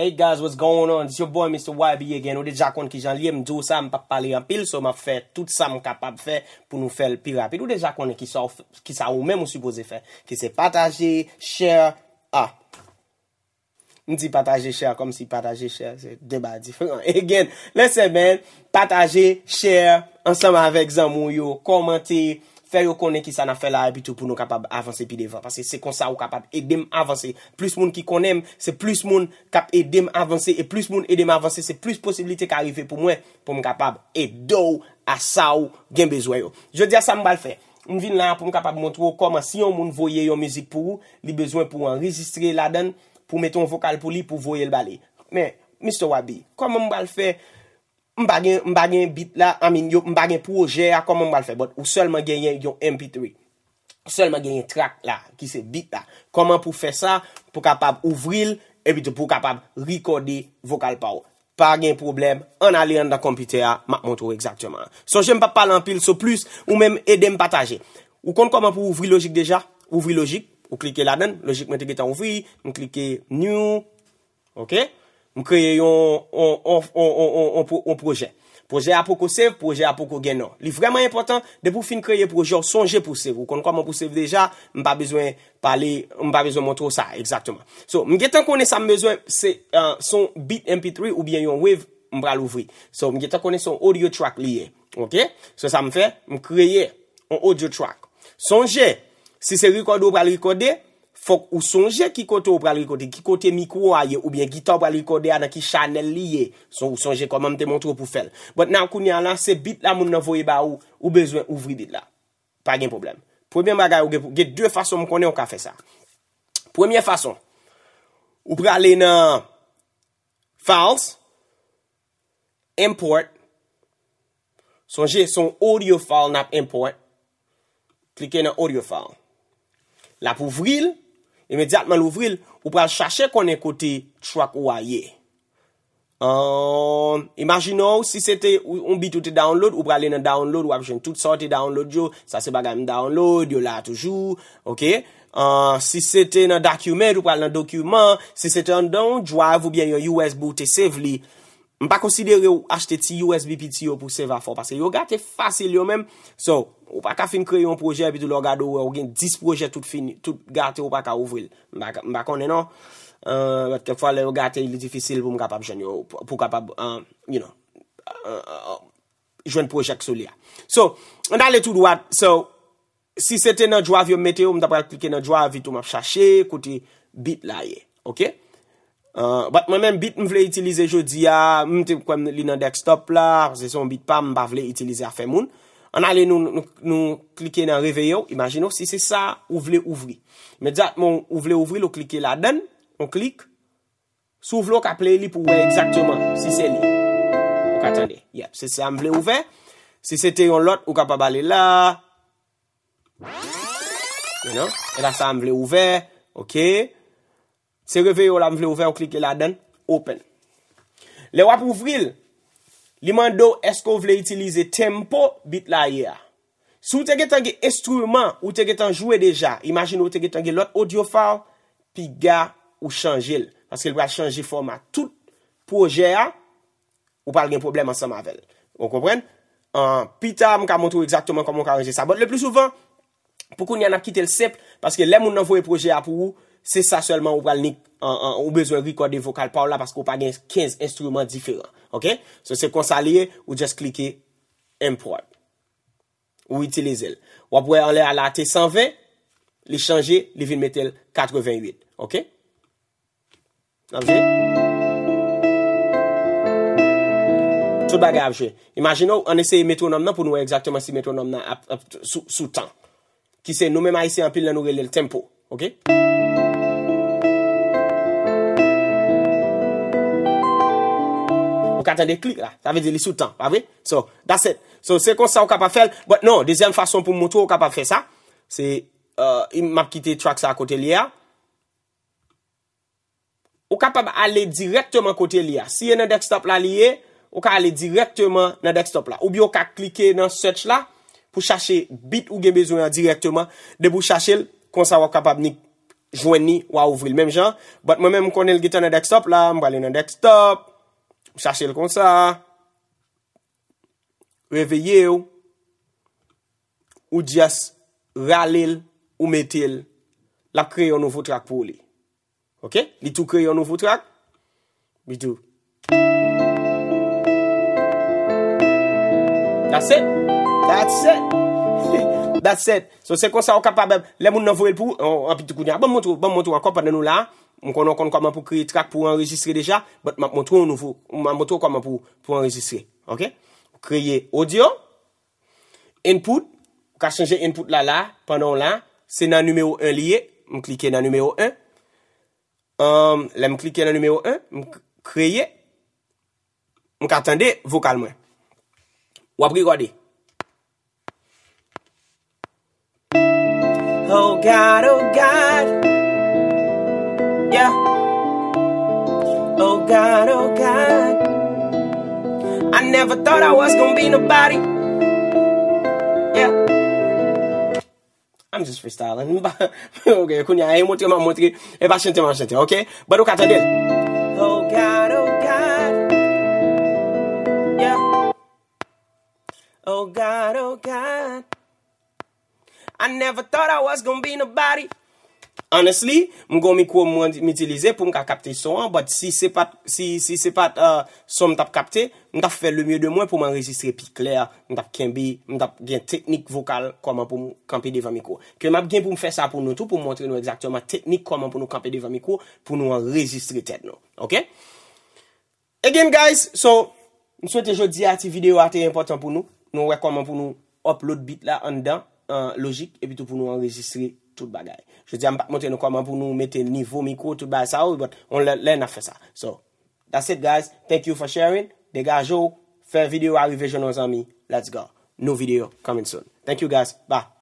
Hey guys, what's going on? It's your boy Mr. YB again. Ou deja konen ki jan liye mdou sa, mpa pali an pil, so ma fe tout sa m kapab fe pou nou fel pi rapid. Ou deja konen ki sa ou men mwen supose fe, ki se pataje, share, a. Mdi pataje, share, kom si pataje, share, se deba di. Again, let's say men, pataje, share, ansama avek zanmou yo, komanti. Fè yo konen ki sa na fè la apitou e pou nou kapab avanse pi devan. Pase se kon sa ou kapab edem avanse. Plis moun ki konen, se plis moun kap edem avanse. E plis moun edem avanse, se plis posibilite ki arive pou mwen pou m kapab edou a sa ou gen bezwayo. Je diya sa m bal fè. Un vin la pou m kapab montrou koma si yon moun voye yon mizik pou ou. Li bezwen pou an registre la den pou meton vokal pou li pou voye l bale. Me, Mr. Wabi, kom m bal fè? Mba gen bit la, amin yo, mba gen proje a, koman mbal fe bot. Ou selman gen yen yon MP3. Selman gen yen trak la, ki se bit la. Koman pou fe sa pou kapab ouvril, ebitou pou kapab rekode vokal pa ou. Pa gen problem, an ale an da kompite a, mak montrou exaktman. So jen pa palan pil so plus, ou men edem pataje. Ou kont koman pou ouvril logik deja? Ouvril logik, ou klike laden, logik mwen te getan ouvri, mwen klike new, ok? Ok? M kreye yon proje. Proje apoko sev, proje apoko genon. Li vreman important, de pou fin kreye proje, sonje pou sev. Ou kon kon m pou sev deja, m pa bezwen mwotro sa, exaktman. So, m getan kone sa m bezwen uh, son beat mp3 ou bien yon wave m pral ouvri. So, m getan kone son audio track liye. Ok? So, sa m fe, m kreye yon audio track. Sonje, si se rekodo pral rekode, Fok ou sonje ki kote ou pral rekode, ki kote mikro a ye ou bien gita ou pral rekode a nan ki chanel li ye, son ou sonje konman te montro pou fel. Bot nan kouni an lan se bit la moun nan voye ba ou, ou bezwen ouvri dit la. Pa gen problem. Premye bagay ou gen, gen dwe fason moun konnen ou ka fe sa. Premye fason. Ou pral le nan files, import, sonje son audio file nan import, klike nan audio file. La pou vril, import. Imediatman louvril, ou pral chache konen kote chwak ou a ye. Imaginou, si sete ou mbi toute download, ou pral ene download, ou apjen toute sorti download yo, sa se bagan mdownload, yo la toujou. Si sete nan dokumen, ou pral nan dokumen, si sete an don, jwa avou bien yo usbou te save li. M pa konsidere yo achete ti USB-P ti yo pou seva for. Pase yo ga te fasil yo men. So, yo pa ka fin kreyon proje api tou lo gado. Yo gen 10 proje tout fin. Tout ga te yo pa ka ouvril. M pa konnenon. Met euh, kek fwa le yo ga te ili difisil pou m kapap jwen yo. Pou kapap, euh, you know, euh, jwen projek sou li ya. So, nan le tout wad. So, si se te nan jwa vi yo mete yo, m da pra klike nan jwa vi tou m ap chache koti bit la ye. Ok? Ok? Euh, Bat mwen men bit mwen vle itilize jodi ya, mwen te kwen li nan desktop la, se son bit pa mwen ba vle itilize a fe moun. An ale nou klike nan reveyo, imagino, si se sa ou vle ouvri. Medjat mwen ou vle ouvri, lou klike la den, ou klike. Sou vle ou ka ple li pou wè exactement, si se li. Ok, atende, yep, se sa mwen vle ouvre. Si se te yon lot, ou ka pa bale la. You know, e la sa mwen vle ouvre, ok. Ok. Se reveyo la m vle ouve, ou klike la den, open. Le wap ouvril, li mandou esko vle itilize tempo bit la ye a. Sou te getan ge estruman, ou te getan jwe deja, imagine ou te getan ge lot audio faw, pi ga ou chanjil, paske l vre a chanjil forma tout proje a, ou pal gen problem ansan mavel. Ou kompren? An, pi ta m ka montou exactement koman ka anje sa. Bon, le plus souvent, poukou nyan ap kite l sep, paske le m ou nan vwe proje a pou ou, Se sa selman ou pral ni Ou bezwen rekorde vokal pa ou la Paske ou pa gen 15 instrument diferent Ok? Se se konsa liye Ou just klike Import Ou itilize el Ou apwe an le alate 120 Li chanje li vin metel 88 Ok? Nafje? Tout baga afje Imaginou an ese metronom nan Pou nou e exakteman si metronom nan Sou tan Ki se nou menma isi an pil Nan nou rele l tempo Ok? Ok? katan de klik la. Sa ve de li soutan, pa ve? So, that's it. So, se kon sa wak pa fel, but non, dezyen fason pou moutou wak pa fe sa, se, e, euh, imap kite trak sa kote li ya. Wak pa ale direktman kote li ya. Si ye nan dekstop la li ye, wak ale direktman nan dekstop la. Ou bi wak ka klike nan search la, pou chache bit ou gen bezounan direktman, debou chache l, kon sa wak kapab ni, jwen ni, wak ouvri l menm jan. But, mwen menm kon el getan nan dekstop la, mbali nan dekstop, P chache l konsa. Reveye ou. Ou jas ralil ou metil. La kreye an nouvo trak pou li. Ok. Li tou kreye an nouvo trak. Bi tou. That's it. That's it. That's it. So se konsa ou kapabem. Le moun nan vorel pou. An pitikou dyan. Ban montou. Ban montou. Akopan den nou la. Mwen konon konon koman pou kreye trak pou enregistre deja. Mwen mwotro koman pou enregistre. Ok. Kreye audio. Input. Mwen ka chanje input la la. Panon la. Se nan numero 1 liye. Mwen klike nan numero 1. La mwen klike nan numero 1. Kreye. Mwen ka atende vokal mwen. Wapri gwa de. Oh God, oh God. Yeah. Oh God, oh God. I never thought I was gonna be nobody. Yeah. I'm just freestyling. okay, kunya, I ain't want to want to if I should okay? But okay, this. Oh God, oh God. Yeah. Oh God, oh God. I never thought I was gonna be nobody. Honestly, mwen kon mikou mwen itilize pou mwen ka kapte so an, but si se pat so mwen tap kapte, mwen tap fe le mye de mwen pou mwen registre pi kler, mwen tap kembi, mwen tap gen teknik vokal koman pou mwen kampe devan mikou. Kwen map gen pou mwen fe sa pou nou tou, pou mwen montre nou exactyonman teknik koman pou mwen kampe devan mikou pou mwen registre tet nou. Again guys, so, mwen souwete jo di ati video ati important pou nou, nou rekoman pou mwen upload bit la an dan, logik, epi tou pou mwen registre tout bagay. Je diyan mpate nou koman pou nou mete nivou mikou tout bagay sa ou but on lè lè na fè sa. So, that's it guys. Thank you for sharing. Dega jou. Fè video a revizyon wazami. Let's go. Nou video coming soon. Thank you guys. Ba.